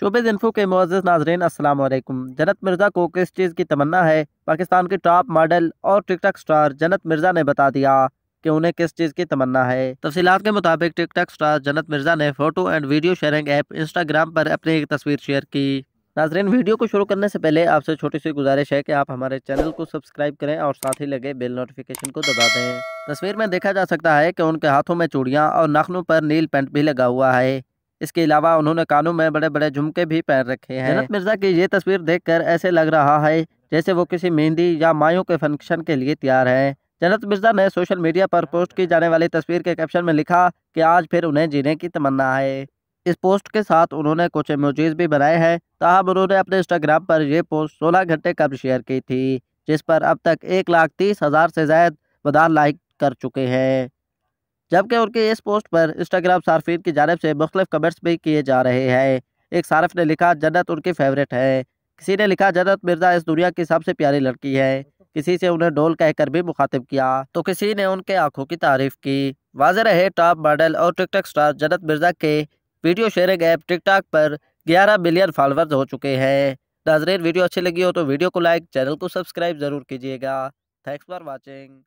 शोबे इन्फो के मोजिज़ नाजरन असल जनत मिर्ज़ा को किस चीज़ की तमन्ना है पाकिस्तान के टॉप मॉडल और टिकटॉक स्टार जनत मिर्ज़ा ने बता दिया कि उन्हें किस चीज़ की तमन्ना है तफसीत के मुताबिक टिकटॉक स्टार जनत मिर्ज़ा ने photo and video sharing app Instagram पर अपनी एक तस्वीर शेयर की नाजरीन वीडियो को शुरू करने से पहले आपसे छोटी सी गुजारिश है कि आप हमारे चैनल को सब्सक्राइब करें और साथ ही लगे बिल नोटिफिकेशन को दबा दें तस्वीर में देखा जा सकता है कि उनके हाथों में चूड़ियाँ और नाखनों पर नील पेंट भी लगा हुआ है इसके अलावा उन्होंने कानों में बड़े बड़े झुमके भी पहन रखे हैं जनत मिर्जा की ये तस्वीर देखकर ऐसे लग रहा है जैसे वो किसी मेहंदी या मायों के फंक्शन के लिए तैयार हैं जनत मिर्जा ने सोशल मीडिया पर पोस्ट की जाने वाली तस्वीर के कैप्शन में लिखा कि आज फिर उन्हें जीने की तमन्ना है इस पोस्ट के साथ उन्होंने कुछ इमोजीज भी बनाए हैं ताहम तो उन्होंने अपने इंस्टाग्राम पर यह पोस्ट 16 घंटे कब शेयर की थी जिस पर अब तक एक लाख तीस हज़ार से ज्यादा मदार लाइक कर चुके हैं जबकि उनके इस पोस्ट पर इंस्टाग्राम सार्फिन की जानब से मुख्तफ कमेंट्स भी किए जा रहे हैं एक सार्फ ने लिखा जन्नत उनकी फेवरेट है किसी ने लिखा जन्नत मिर्जा इस दुनिया की सबसे प्यारी लड़की है किसी से उन्हें डोल कहकर भी मुखातिब किया तो किसी ने उनके आंखों की तारीफ की वाजह रहे टॉप मॉडल और टिकटॉक स्टार जन्नत मिर्जा के वीडियो शेयरिंग ऐप टिकटॉक पर 11 मिलियन फॉलोअर्स हो चुके हैं नाजरीन वीडियो अच्छी लगी हो तो वीडियो को लाइक चैनल को सब्सक्राइब जरूर कीजिएगा थैंक्स फॉर वॉचिंग